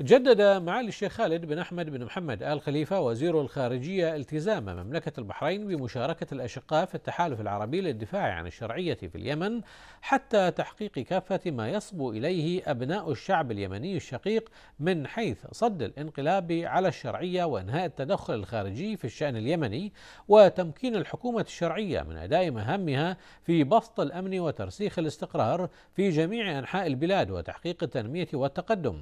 جدد معالي الشيخ خالد بن أحمد بن محمد آل خليفة وزير الخارجية التزام مملكة البحرين بمشاركة الأشقاء في التحالف العربي للدفاع عن الشرعية في اليمن حتى تحقيق كافة ما يصبو إليه أبناء الشعب اليمني الشقيق من حيث صد الانقلاب على الشرعية وإنهاء التدخل الخارجي في الشأن اليمني وتمكين الحكومة الشرعية من أداء مهامها في بسط الأمن وترسيخ الاستقرار في جميع أنحاء البلاد وتحقيق التنمية والتقدم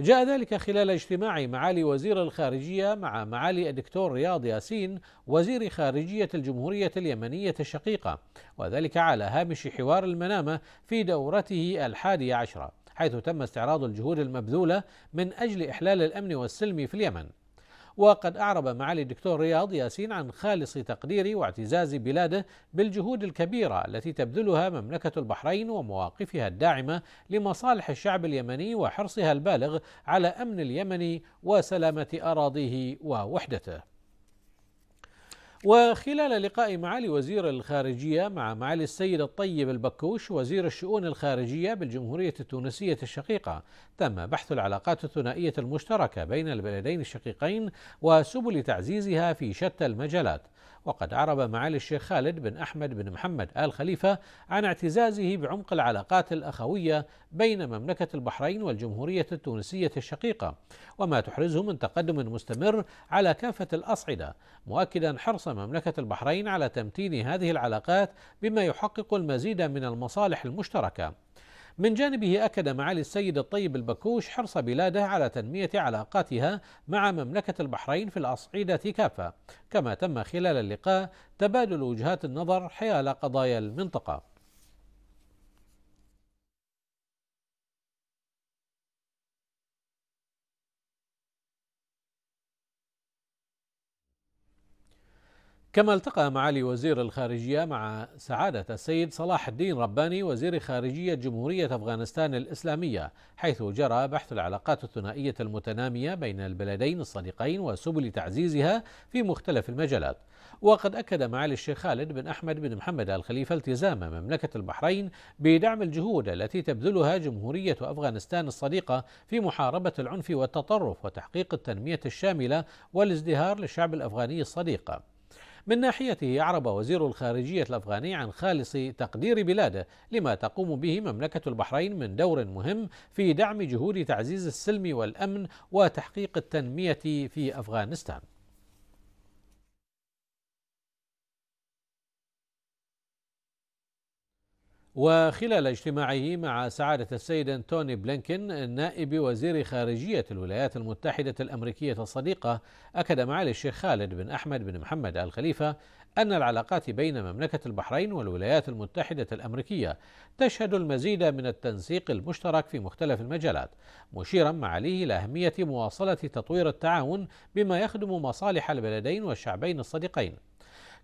جاء ذلك خلال اجتماع معالي وزير الخارجية مع معالي الدكتور رياض ياسين وزير خارجية الجمهورية اليمنية الشقيقة وذلك على هامش حوار المنامة في دورته الحادية عشرة حيث تم استعراض الجهود المبذولة من أجل إحلال الأمن والسلم في اليمن وقد أعرب معالي الدكتور رياض ياسين عن خالص تقدير واعتزاز بلاده بالجهود الكبيرة التي تبذلها مملكة البحرين ومواقفها الداعمة لمصالح الشعب اليمني وحرصها البالغ على أمن اليمني وسلامة أراضيه ووحدته وخلال لقاء معالي وزير الخارجية مع معالي السيد الطيب البكوش وزير الشؤون الخارجية بالجمهورية التونسية الشقيقة تم بحث العلاقات الثنائية المشتركة بين البلدين الشقيقين وسبل تعزيزها في شتى المجالات وقد أعرب معالي الشيخ خالد بن أحمد بن محمد آل خليفة عن اعتزازه بعمق العلاقات الأخوية بين مملكة البحرين والجمهورية التونسية الشقيقة وما تحرزه من تقدم مستمر على كافة الأصعدة مؤكدا حرص مملكة البحرين على تمتين هذه العلاقات بما يحقق المزيد من المصالح المشتركة من جانبه أكد معالي السيد الطيب البكوش حرص بلاده على تنمية علاقاتها مع مملكة البحرين في الأصعدة كافة كما تم خلال اللقاء تبادل وجهات النظر حيال قضايا المنطقة كما التقى معالي وزير الخارجية مع سعادة السيد صلاح الدين رباني وزير خارجية جمهورية أفغانستان الإسلامية حيث جرى بحث العلاقات الثنائية المتنامية بين البلدين الصديقين وسبل تعزيزها في مختلف المجالات وقد أكد معالي الشيخ خالد بن أحمد بن محمد الخليفة التزام مملكة البحرين بدعم الجهود التي تبذلها جمهورية أفغانستان الصديقة في محاربة العنف والتطرف وتحقيق التنمية الشاملة والازدهار للشعب الأفغاني الصديق من ناحيته أعرب وزير الخارجية الأفغاني عن خالص تقدير بلاده لما تقوم به مملكة البحرين من دور مهم في دعم جهود تعزيز السلم والأمن وتحقيق التنمية في أفغانستان وخلال اجتماعه مع سعادة السيد أنتوني بلينكن نائب وزير خارجية الولايات المتحدة الأمريكية الصديقة أكد معالي الشيخ خالد بن أحمد بن محمد آل خليفة أن العلاقات بين مملكة البحرين والولايات المتحدة الأمريكية تشهد المزيد من التنسيق المشترك في مختلف المجالات مشيرا معاليه إلى أهمية مواصلة تطوير التعاون بما يخدم مصالح البلدين والشعبين الصديقين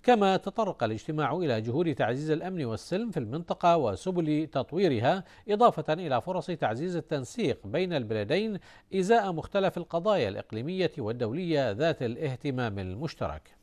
كما تطرق الاجتماع إلى جهود تعزيز الأمن والسلم في المنطقة وسبل تطويرها إضافة إلى فرص تعزيز التنسيق بين البلدين إزاء مختلف القضايا الإقليمية والدولية ذات الاهتمام المشترك